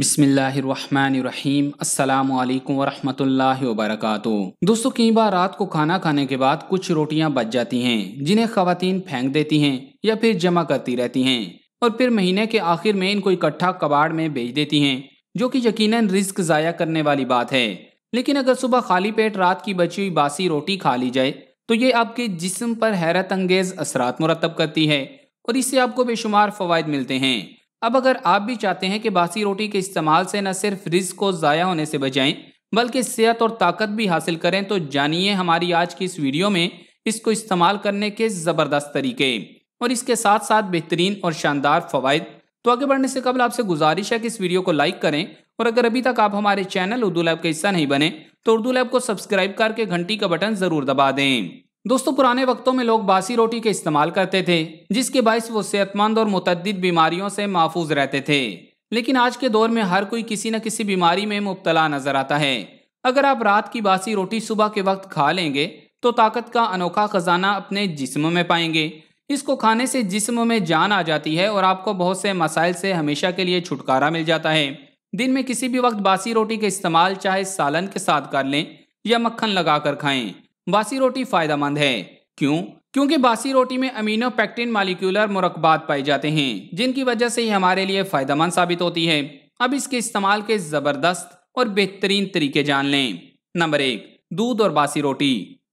बिसमीम् अल्लाम वरहमतुल्लाह वबरकत दोस्तों कई बार रात को खाना खाने के बाद कुछ रोटियां बच जाती हैं जिन्हें खातन फेंक देती हैं या फिर जमा करती रहती हैं और फिर महीने के आखिर में इनको इकट्ठा कबाड़ में बेच देती हैं जो कि यकीनन रिस्क ज़ाया करने वाली बात है लेकिन अगर सुबह खाली पेट रात की बची हुई बासी रोटी खा ली जाए तो ये आपके जिस्म पर हैरत अंगेज असरात मुरतब करती है और इससे आपको बेशुमार फ़वाद मिलते हैं अब अगर आप भी चाहते हैं कि बासी रोटी के इस्तेमाल से न सिर्फ रिस्क को ज़ाया होने से बचाएं बल्कि सेहत और ताकत भी हासिल करें तो जानिए हमारी आज की इस वीडियो में इसको इस्तेमाल करने के ज़बरदस्त तरीके और इसके साथ साथ बेहतरीन और शानदार फ़वाद तो आगे बढ़ने से कबल आपसे गुजारिश है कि इस वीडियो को लाइक करें और अगर अभी तक आप हमारे चैनल उर्दू लैब का हिस्सा नहीं बने तो उर्दू लैब को सब्सक्राइब करके घंटी का बटन ज़रूर दबा दें दोस्तों पुराने वक्तों में लोग बासी रोटी के इस्तेमाल करते थे जिसके बायस वो सेहतमंद और मुतद बीमारियों से महफूज रहते थे लेकिन आज के दौर में हर कोई किसी न किसी बीमारी में मुबतला नजर आता है अगर आप रात की बासी रोटी सुबह के वक्त खा लेंगे तो ताकत का अनोखा खजाना अपने जिस्म में पाएंगे इसको खाने से जिस्म में जान आ जाती है और आपको बहुत से मसाइल से हमेशा के लिए छुटकारा मिल जाता है दिन में किसी भी वक्त बासी रोटी के इस्तेमाल चाहे सालन के साथ कर लें या मक्खन लगा खाएं बासी रोटी फायदेमंद है क्यों क्योंकि बासी रोटी में अमीनो पैक्टिन मालिक्यूलर मुरकबात पाए जाते हैं जिनकी वजह से ये हमारे लिए फायदेमंद साबित होती है अब इसके इस्तेमाल के जबरदस्त और बेहतरीन तरीके जान लें नंबर एक दूध और बासी रोटी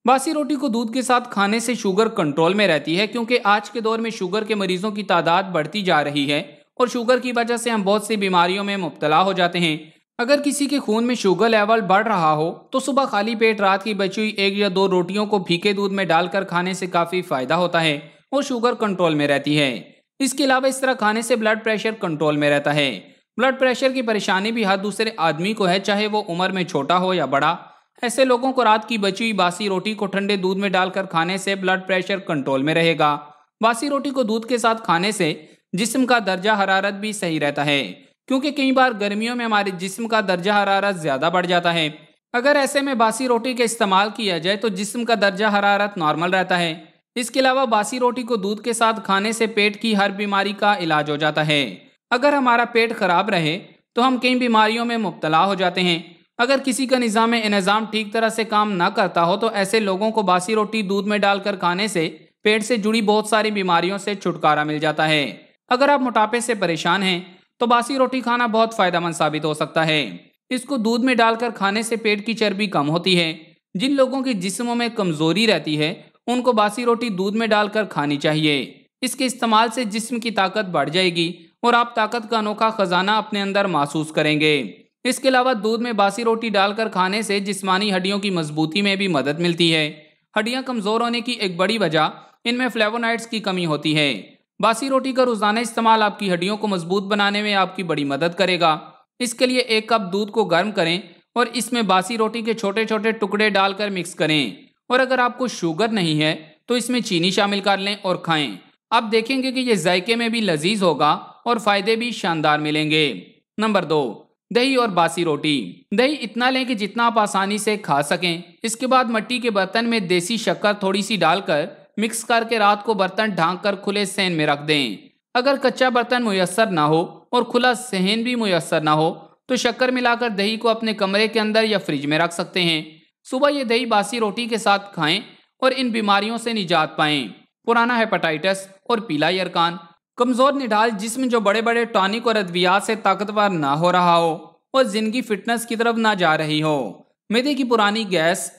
बासी रोटी को दूध के साथ खाने से शुगर कंट्रोल में रहती है क्योंकि आज के दौर में शुगर के मरीजों की तादाद बढ़ती जा रही है और शुगर की वजह से हम बहुत सी बीमारियों में मुबतला हो जाते हैं अगर किसी के खून में शुगर लेवल बढ़ रहा हो तो सुबह खाली पेट रात की बची हुई एक या दो रोटियों को फीके दूध में डालकर खाने से काफ़ी फायदा होता है और शुगर कंट्रोल में रहती है इसके अलावा इस तरह खाने से ब्लड प्रेशर कंट्रोल में रहता है ब्लड प्रेशर की परेशानी भी हर दूसरे आदमी को है चाहे वो उम्र में छोटा हो या बड़ा ऐसे लोगों को रात की बची हुई बासी रोटी को ठंडे दूध में डालकर खाने से ब्लड प्रेशर कंट्रोल में रहेगा बासी रोटी को दूध के साथ खाने से जिस्म का दर्जा हरारत भी सही रहता है क्योंकि कई बार गर्मियों में हमारे जिस्म का दर्जा हरारत ज़्यादा बढ़ जाता है अगर ऐसे में बासी रोटी का इस्तेमाल किया जाए तो जिस्म का दर्जा हरारत नॉर्मल रहता है इसके अलावा बासी रोटी को दूध के साथ खाने से पेट की हर बीमारी का इलाज हो जाता है अगर हमारा पेट खराब रहे तो हम कई बीमारियों में मुबतला हो जाते हैं अगर किसी का निज़ाम इनज़ाम ठीक तरह से काम ना करता हो तो ऐसे लोगों को बासी रोटी दूध में डालकर खाने से पेट से जुड़ी बहुत सारी बीमारियों से छुटकारा मिल जाता है अगर आप मोटापे से परेशान हैं तो बासी रोटी खाना बहुत फायदेमंद साबित हो सकता है इसको दूध में डालकर खाने से पेट की चर्बी कम होती है जिन लोगों के जिस्मों में कमजोरी रहती है उनको बासी रोटी दूध में डालकर खानी चाहिए इसके इस्तेमाल से जिस्म की ताकत बढ़ जाएगी और आप ताकत का अनोखा खजाना अपने अंदर महसूस करेंगे इसके अलावा दूध में बासी रोटी डालकर खाने से जिस्मानी हड्डियों की मजबूती में भी मदद मिलती है हड्डियाँ कमज़ोर होने की एक बड़ी वजह इनमें फ्लेवोनाइट्स की कमी होती है बासी रोटी का रोजाना इस्तेमाल आपकी हड्डियों को मजबूत बनाने में आपकी बड़ी मदद करेगा इसके लिए एक कप दूध को गर्म करें और इसमें बासी रोटी के छोटे छोटे टुकड़े डालकर मिक्स करें और अगर आपको शुगर नहीं है तो इसमें चीनी शामिल कर लें और खाएं आप देखेंगे कि ये जायके में भी लजीज होगा और फायदे भी शानदार मिलेंगे नंबर दो दही और बासी रोटी दही इतना लें कि जितना आप आसानी से खा सकें इसके बाद मट्टी के बर्तन में देसी शक्कर थोड़ी सी डालकर मिक्स करके रात को बर्तन ढांक कर खुले सहन में रख दें अगर कच्चा बर्तन मुयसर ना हो और खुला सहन भी मुयसर ना हो तो शक्कर मिलाकर दही को अपने कमरे के अंदर या फ्रिज में रख सकते हैं सुबह ये दही बासी रोटी के साथ खाएं और इन बीमारियों से निजात पाएं पुराना हेपेटाइटिस और पीला यरकान कमज़ोर निढाल जिसम जो बड़े बड़े टॉनिक और अद्वियात से ताकतवर ना हो रहा हो और ज़िंदगी फिटनेस की तरफ ना जा रही हो मेदे की पुरानी गैस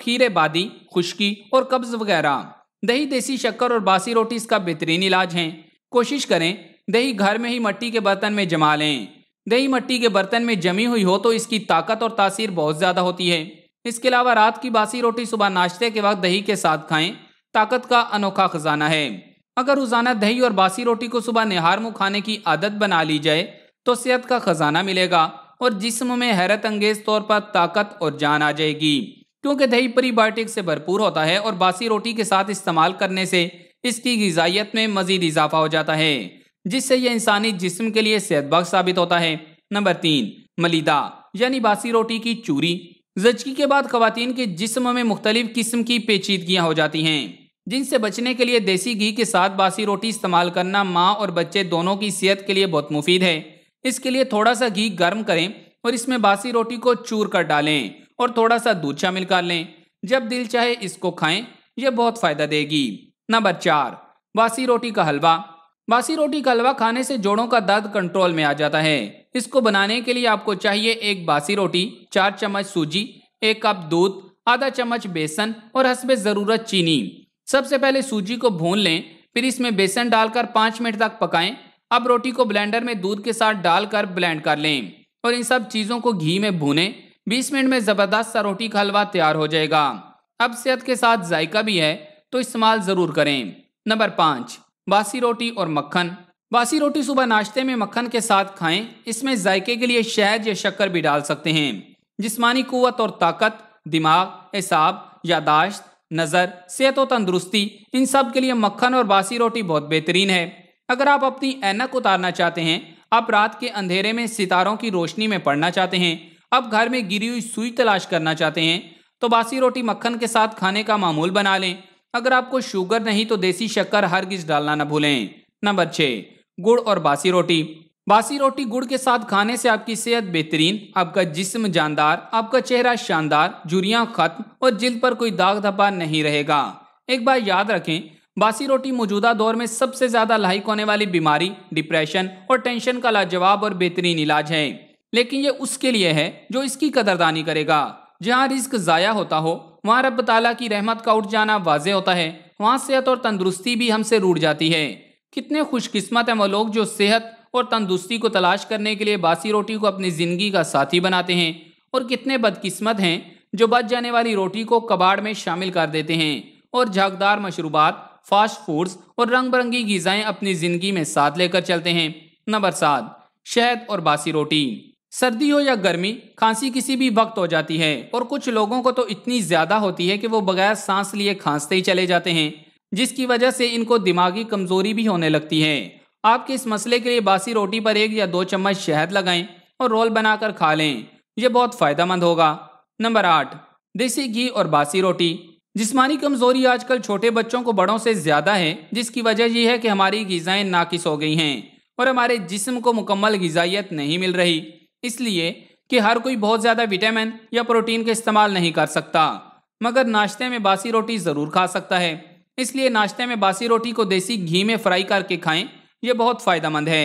खीरे बादी खुश्की और कब्ज़ वगैरह दही देसी शक्कर और बासी रोटी इसका बेहतरीन इलाज है कोशिश करें दही घर में ही मट्टी के बर्तन में जमा लें दही मट्टी के बर्तन में जमी हुई हो तो इसकी ताकत और तासीर बहुत ज़्यादा होती है इसके अलावा रात की बासी रोटी सुबह नाश्ते के वक्त दही के साथ खाएं ताकत का अनोखा खजाना है अगर रोज़ाना दही और बासी रोटी को सुबह निहार मुँह खाने की आदत बना ली जाए तो सेहत का खजाना मिलेगा और जिसम में हैरत अंगेज तौर पर ताकत और जान आ जाएगी क्योंकि दही प्रीबायोटिक से भरपूर होता है और बासी रोटी के साथ इस्तेमाल करने से इसकी गजाइत में मजीद इजाफा हो जाता है जिससे यह इंसानी जिस्म के लिए सेहतबख्श साबित होता है नंबर तीन मलिदा यानी बासी रोटी की चूरी जचकी के बाद खातन के जिस्म में मुख्तलिफ किस्म की पेचीदगियाँ हो जाती हैं जिनसे बचने के लिए देसी घी के साथ बासी रोटी इस्तेमाल करना माँ और बच्चे दोनों की सेहत के लिए बहुत मुफीद है इसके लिए थोड़ा सा घी गर्म करें और इसमें बासी रोटी को चूर कर डालें और थोड़ा सा दूध शामिल कर लें जब दिल चाहे इसको खाएं यह बहुत फ़ायदा देगी नंबर चार बासी रोटी का हलवा बासी रोटी का हलवा खाने से जोड़ों का दर्द कंट्रोल में आ जाता है इसको बनाने के लिए आपको चाहिए एक बासी रोटी चार चम्मच सूजी एक कप दूध आधा चम्मच बेसन और हसबे ज़रूरत चीनी सबसे पहले सूजी को भून लें फिर इसमें बेसन डालकर पाँच मिनट तक पकाएं अब रोटी को ब्लेंडर में दूध के साथ डालकर ब्लेंड कर लें और इन सब चीज़ों को घी में भूनें बीस मिनट में ज़बरदस्त सा रोटी का हलवा तैयार हो जाएगा अब सेहत के साथ जायका भी है तो इस्तेमाल ज़रूर करें नंबर पाँच बासी रोटी और मक्खन बासी रोटी सुबह नाश्ते में मक्खन के साथ खाएं इसमें जायके के लिए शहद या शक्कर भी डाल सकते हैं जिस्मानी कुत और ताकत दिमाग एसाब यादाश्त नज़र सेहत और तंदुरुस्ती इन सब के लिए मक्खन और बासी रोटी बहुत बेहतरीन है अगर आप अपनी ऐनक उतारना चाहते हैं आप रात के अंधेरे में सितारों की रोशनी में पढ़ना चाहते हैं अब घर में गिरी हुई सुई तलाश करना चाहते हैं तो बासी रोटी मक्खन के साथ खाने का मामूल बना लें अगर आपको शुगर नहीं तो देसी शक्कर हर गिज डालना न भूलें नंबर छः गुड़ और बासी रोटी बासी रोटी गुड़ के साथ खाने से आपकी सेहत बेहतरीन आपका जिस्म जानदार आपका चेहरा शानदार जुरिया खत्म और जिल पर कोई दाग धब्बा नहीं रहेगा एक बार याद रखें बासी रोटी मौजूदा दौर में सबसे ज़्यादा लाइक होने वाली बीमारी डिप्रेशन और टेंशन का लाजवाब और बेहतरीन इलाज है लेकिन ये उसके लिए है जो इसकी कदरदानी करेगा जहाँ रिस्क ज़ाया होता हो वहाँ रब ताला की रहमत का उठ जाना वाज होता है वहाँ सेहत और तंदुरुस्ती भी हमसे रूट जाती है कितने खुशकस्मत हैं वो लोग जो सेहत और तंदुरुस्ती को तलाश करने के लिए बासी रोटी को अपनी ज़िंदगी का साथी बनाते हैं और कितने बदकिस्मत हैं जो बच जाने वाली रोटी को कबाड़ में शामिल कर देते हैं और झागदार मशरूबात फास्ट फूड्स और रंग बिरंगी गज़ाएँ अपनी ज़िंदगी में साथ लेकर चलते हैं नंबर सात शहद और बासी रोटी सर्दी हो या गर्मी खांसी किसी भी वक्त हो जाती है और कुछ लोगों को तो इतनी ज्यादा होती है कि वो बगैर सांस लिए खांसते ही चले जाते हैं जिसकी वजह से इनको दिमागी कमजोरी भी होने लगती है आपके इस मसले के लिए बासी रोटी पर एक या दो चम्मच शहद लगाएं और रोल बनाकर खा लें यह बहुत फायदेमंद होगा नंबर आठ देसी घी और बासी रोटी जिसमानी कमजोरी आजकल छोटे बच्चों को बड़ों से ज्यादा है जिसकी वजह यह है कि हमारी गज़ाएँ नाकिस हो गई हैं और हमारे जिस्म को मुकम्मल गजाइत नहीं मिल रही इसलिए कि हर कोई बहुत ज़्यादा विटामिन या प्रोटीन का इस्तेमाल नहीं कर सकता मगर नाश्ते में बासी रोटी ज़रूर खा सकता है इसलिए नाश्ते में बासी रोटी को देसी घी में फ्राई करके खाएं यह बहुत फ़ायदेमंद है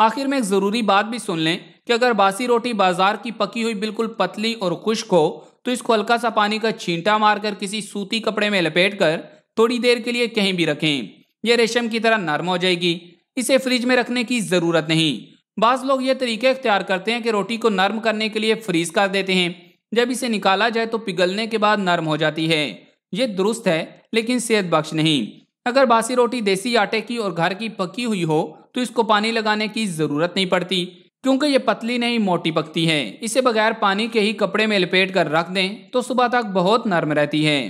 आखिर में एक ज़रूरी बात भी सुन लें कि अगर बासी रोटी बाजार की पकी हुई बिल्कुल पतली और खुश्क हो तो इसको हल्का सा पानी का छींटा मारकर किसी सूती कपड़े में लपेट कर थोड़ी देर के लिए कहीं भी रखें यह रेशम की तरह नरम हो जाएगी इसे फ्रिज में रखने की ज़रूरत नहीं बाज़ लोग ये तरीके अख्तियार करते हैं कि रोटी को नरम करने के लिए फ्रीज कर देते हैं जब इसे निकाला जाए तो पिघलने के बाद नरम हो जाती है ये दुरुस्त है लेकिन सेहत बख्श नहीं अगर बासी रोटी देसी आटे की और घर की पकी हुई हो तो इसको पानी लगाने की ज़रूरत नहीं पड़ती क्योंकि ये पतली नहीं मोटी पकती है इसे बगैर पानी के ही कपड़े में लपेट कर रख दें तो सुबह तक बहुत नरम रहती है